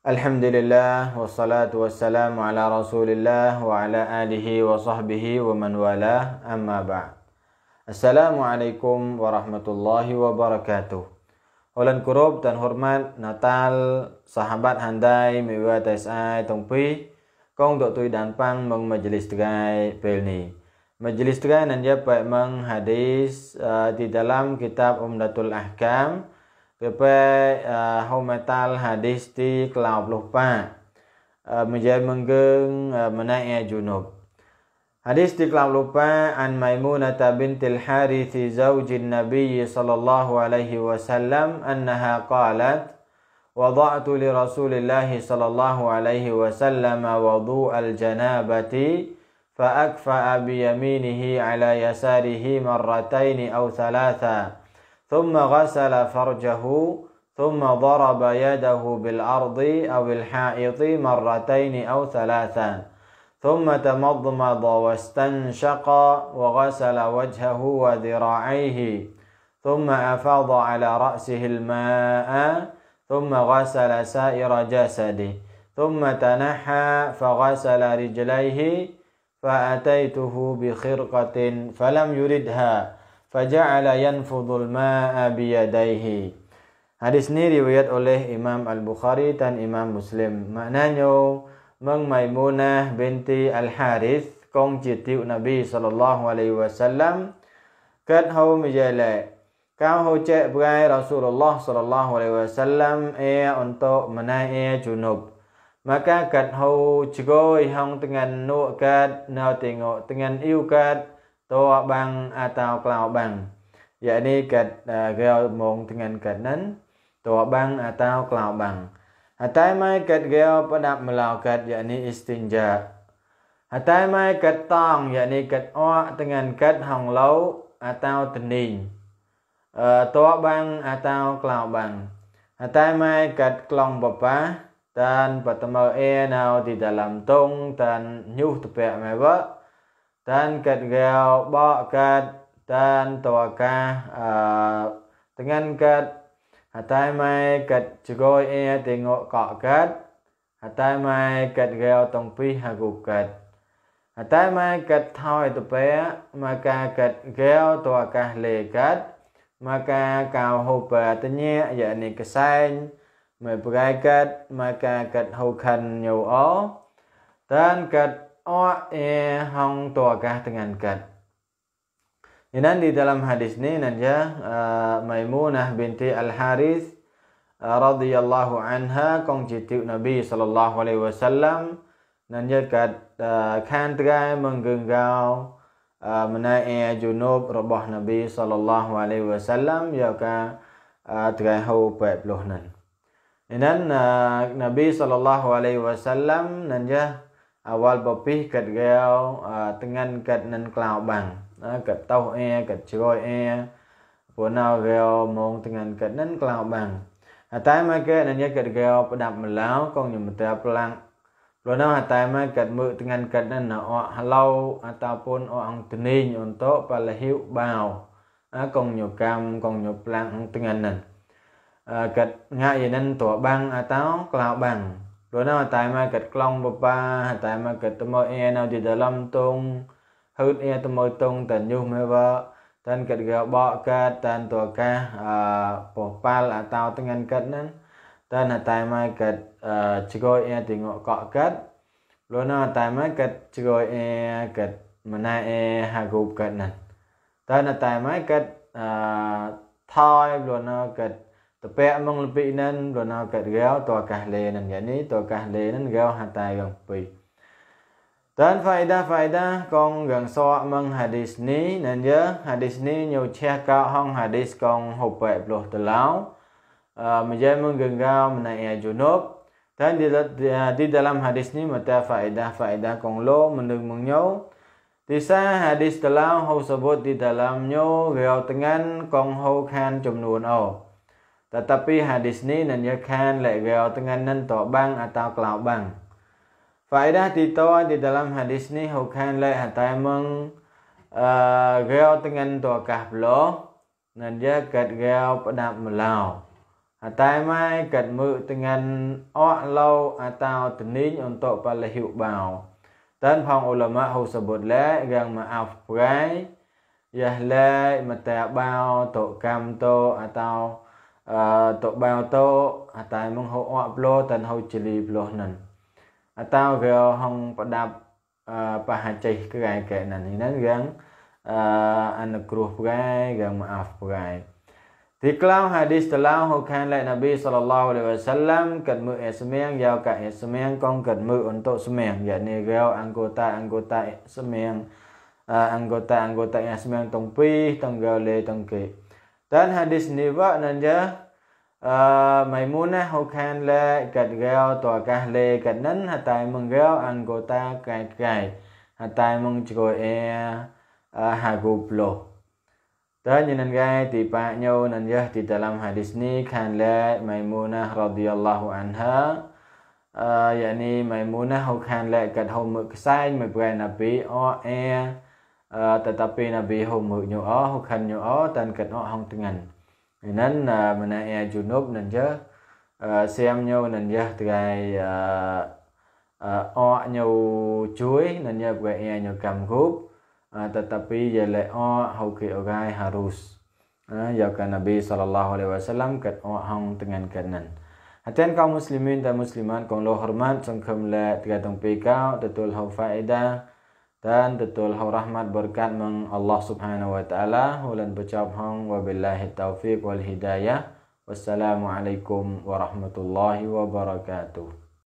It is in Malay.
Alhamdulillah wassalatu wassalamu ala Rasulillah wa ala alihi wa sahbihi wa man walah amma ba'd. Assalamualaikum warahmatullahi wabarakatuh. Hulan kurub dan hormat Natal sahabat handai miwa tsai tongpi kong dok tu dan pang meng majlis tegai pelni. Majlis tegai nan ya pai meng hadis uh, di dalam kitab Umdatul Ahkam. វាពេហូមេតាល់ហាឌីសទីក្លោបលុះប៉ាម្យាយមងគងមណៃអេជូណូប Hadis dikelam lupa an Maimunah bintil Harith zaujin Nabi sallallahu alaihi wasallam annaha qalat wada'tu li Rasulillah sallallahu alaihi wasallam wudu al-janabati فأكفأ بيمينه على يساره مرتين أو ثلاثا ثم غسل فرجه ثم ضرب يده بالأرض أو الحائط مرتين أو ثلاثا ثم تمضمض واستنشق وغسل وجهه وذراعيه ثم أفاض على رأسه الماء ثم غسل سائر جسده ثم تنحى فغسل رجليه فأتيته بخرقة فلم يردها faja'ala yanfudul ma'a biyadaihi. Hadis ini riwayat oleh Imam Al-Bukhari dan Imam Muslim. Maknanya, Meng Maimunah binti Al-Harith, Kong Jitiu Nabi Wasallam. Kat hau mijalak, Kau hau cek berai Rasulullah Sallallahu Alaihi Wasallam. Ia untuk menaik junub. Maka kat hau cegoi hang dengan nuk kat, Nau tengok tengan iu kat, តោបាំងអតោក្លោបាំងយានីកើតកើមុងថ្ងៃកើតនិនតោបាំងអតោក្លោបាំងអតៃម៉ៃកើតកើបដាប់មឡោកើតយានីអ៊ីស្ទិនជាអតៃម៉ៃកើតតងយានីកើតអោថ្ងៃកើតហងឡោអតោតនីងអតោបាំងអតោក្លោបាំងអតៃម៉ៃកើតក្លងបបាតានបតមអេណោទីដលំតុងតានញុះតពែមែវ៉ា tan kẹt gèo bọ kẹt tan tòa ca à, ờ, tiếng anh kẹt hà mai kẹt chỉ coi e tiếng ngộ cọ kẹt hà mai kẹt gèo tổng phi hà gục kẹt hà mai kẹt thoi tụ bé mà ca kẹt gèo tòa ca lề kẹt mà ca cào hộp dạ bà tên nhẹ dạ này cái xanh mà bà gai kẹt mà ca kẹt hậu khăn nhiều ó tan kẹt awak eh hang tuakah dengan kat. Inan di dalam hadis ni nanya uh, eh, Maimunah binti Al Haris uh, eh, radhiyallahu anha kong jitu Nabi sallallahu alaihi wasallam nanya kat uh, eh, kan tegai menggenggau uh, menaik junub rebah Nabi sallallahu alaihi wasallam ya ka uh, tegai hau pet nan. Inan uh, Nabi sallallahu alaihi wasallam nanya awal bopi kat gel tengan kat nan cloud bang kat tau e kat choi e của nào gel mong tengan kat nan cloud bang hatai ma ke nan ya kat gel pedap melau kong nyum ta pelang lo nào hatai ma kat mu tengan kat nan na o halau ataupun o ang tening untuk palahiu bao kong nyu cam kong nyu pelang tengan nan kat ngại nan tua bang atau cloud bang rồi nó tại mà kết long bà ba tại mà kết tâm mơ e nào thì đã lâm tung hứt e tâm mơ tung tận nhu mê vợ tên kết gạo bọ ca tên tùa ca à, bà ba là tao tên ngăn kết nên tên là tại mà kết à, chỉ có e thì ngọ cọ kết rồi nó tại mà kết chỉ có e kịch mà na e hà gục kịch này tên là tại mà kịch thôi luôn nó kết à, nên nên cái ตะเปะมังลปีนั้นรนาเกดเกลตัวกะเลนั่นอย่างนี้ตัวกะเลนั้นเกลหาตายกันปี đa faedah đa con gần so mong hadis ni nên nhớ hadis ni nhiều che cao hong hadis con hộp vệ bột từ lão à, mình dây mong gần gao mình này ở junub dan di, di dalam hadis ni đa faedah đa con lo mình đừng mong nhau. thì sa hadis từ lão hậu sebut di nhau nhớ gao tengan con hậu khan chum nuôn ồ Tetapi hadis ni nan ya kan lek gel dengan nan tobang atau kelabang. Faedah tito di dalam hadis ni hukan lek hatai meng uh, gel dengan tua kah belo nan ya kat gel pedap melau. Hatai mai kat mu dengan ok lau atau tening untuk palehiu bau. Dan pang ulama hu sebut lek yang maaf perai yah lek mata bau tok kam to atau to bao to atai mong ho o plo tan ho chili plo nan atao ge hong padap pa ha chai kai kai nan nan gang an kruh gai gang maaf gai thì cloud hadith lao ho khan lại nabi sallallahu alaihi wasallam cần mưa esmen giao cả esmen con cần mưa ổn tổ smen giờ này gel angota angota esmen angota angota esmen tông pi tông gel lê tông kỳ dan hadis niwa nanja Maimunah hokhan le kạch gao tòa ca lê kạch nấn hà tài mừng gao ăn cô ta cài cài hà tài mừng chgo e ờ, hà gục lộ Đó như nên gai tì bạ nhau nên dơ tì dalam hadis ờ, dạ ni khan le Maimunah radiyallahu anha Yani Maimunah hokhan le kạch hô mực sai mực gai nabi o e Ah, tetapi Nabi Hong Hum nyoa hukan nyoa dan kena hang tengan inan ah, mana ia junub nan ja ah, siam nyau nan ja tegai o nyau cuy nan ja gue ia nyau kam gup tetapi ya le o hauke ogai harus ya kan Nabi sallallahu alaihi wasallam kat o hang tengan kanan Hatian kaum muslimin dan muslimat kong lo hormat sungkem le tiga tong pekau tetul hau faedah dan betul hau rahmat berkat meng Allah Subhanahu wa taala ulun bercakap hang wabillahi taufik wal hidayah wassalamu alaikum warahmatullahi wabarakatuh